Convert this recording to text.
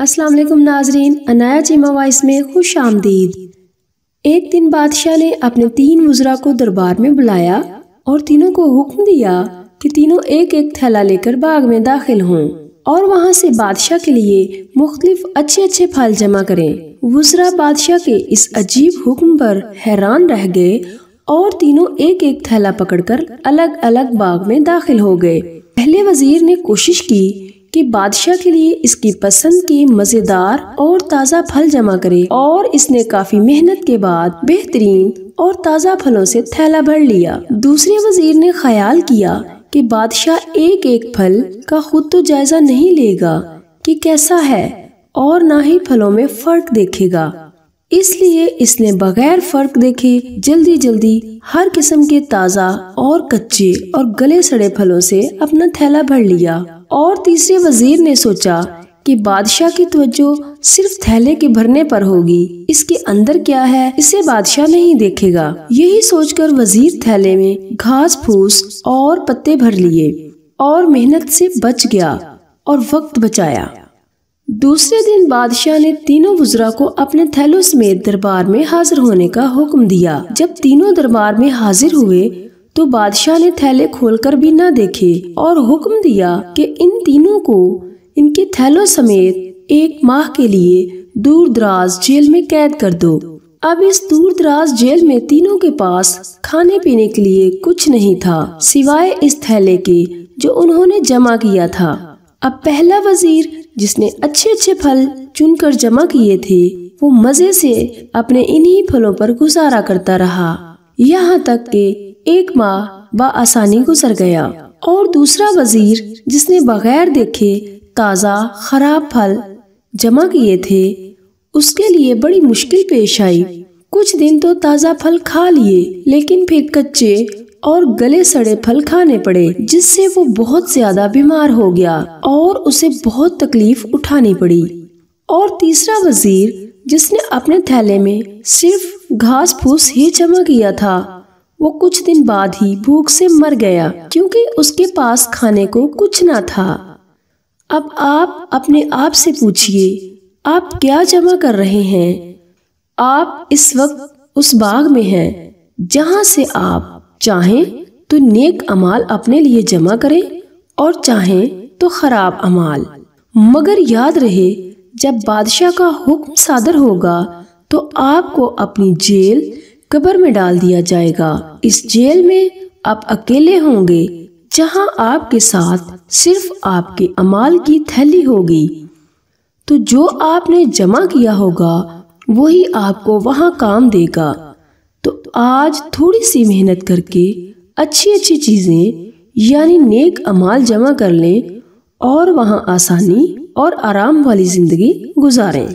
वालेकुम नाजरीन चीमा मवाइस में खुश आमदीद एक दिन बादशाह ने अपने तीन वज़रा को दरबार में बुलाया और तीनों को हुक्म दिया कि तीनों एक एक थैला लेकर बाग में दाखिल हों और वहाँ से बादशाह के लिए मुख्तलिफ अच्छे अच्छे फल जमा करें वजरा बादशाह के इस अजीब हुक्म पर हैरान रह गए और तीनों एक एक थैला पकड़कर अलग अलग बाग में दाखिल हो गए पहले वजीर ने कोशिश की कि बादशाह के लिए इसकी पसंद की मज़ेदार और ताज़ा फल जमा करे और इसने काफ़ी मेहनत के बाद बेहतरीन और ताज़ा फलों से थैला भर लिया दूसरे वजीर ने ख्याल किया कि बादशाह एक एक फल का खुद तो जायज़ा नहीं लेगा कि कैसा है और ना ही फलों में फ़र्क देखेगा इसलिए इसने बगैर फर्क देखे जल्दी जल्दी हर किस्म के ताज़ा और कच्चे और गले सड़े फलों से अपना थैला भर लिया और तीसरे वजीर ने सोचा कि बादशाह की तवज्जो सिर्फ थैले के भरने पर होगी इसके अंदर क्या है इसे बादशाह नहीं देखेगा यही सोचकर वजीर थैले में घास फूस और पत्ते भर लिए और मेहनत से बच गया और वक्त बचाया दूसरे दिन बादशाह ने तीनों वजरा को अपने थैलों समेत दरबार में हाजिर होने का हुक्म दिया जब तीनों दरबार में हाजिर हुए तो बादशाह ने थैले खोलकर भी न देखे और हुक्म दिया कि इन तीनों को इनके थैलों समेत एक माह के लिए दूर दराज जेल में कैद कर दो अब इस दूर दराज जेल में तीनों के पास खाने पीने के लिए कुछ नहीं था सिवाय इस थैले के जो उन्होंने जमा किया था अब पहला वजीर जिसने अच्छे अच्छे फल चुनकर जमा किए थे वो मजे से अपने इन्हीं फलों पर गुजारा करता रहा यहाँ तक के एक माह आसानी गुजर गया और दूसरा वजीर जिसने बगैर देखे ताज़ा खराब फल जमा किए थे उसके लिए बड़ी मुश्किल पेश आई कुछ दिन तो ताज़ा फल खा लिए लेकिन फिर कच्चे और गले सड़े फल खाने पड़े जिससे वो बहुत ज्यादा बीमार हो गया और उसे बहुत तकलीफ उठानी पड़ी और तीसरा वजीर जिसने अपने थैले में सिर्फ घास फूस ही जमा किया था वो कुछ दिन बाद ही भूख से मर गया क्योंकि उसके पास खाने को कुछ ना था अब आप अपने आप से पूछिए आप क्या जमा कर रहे हैं आप इस वक्त उस बाग में हैं जहां से आप चाहें तो नेक अमाल अपने लिए जमा करें और चाहें तो खराब अमाल मगर याद रहे जब बादशाह का हुक्म सादर होगा तो आपको अपनी जेल कब्र में डाल दिया जाएगा इस जेल में आप अकेले होंगे जहां आपके साथ सिर्फ आपके अमाल की थैली होगी तो जो आपने जमा किया होगा वही आपको वहां काम देगा तो आज थोड़ी सी मेहनत करके अच्छी अच्छी चीज़ें यानी नेक अमाल जमा कर लें और वहां आसानी और आराम वाली ज़िंदगी गुजारें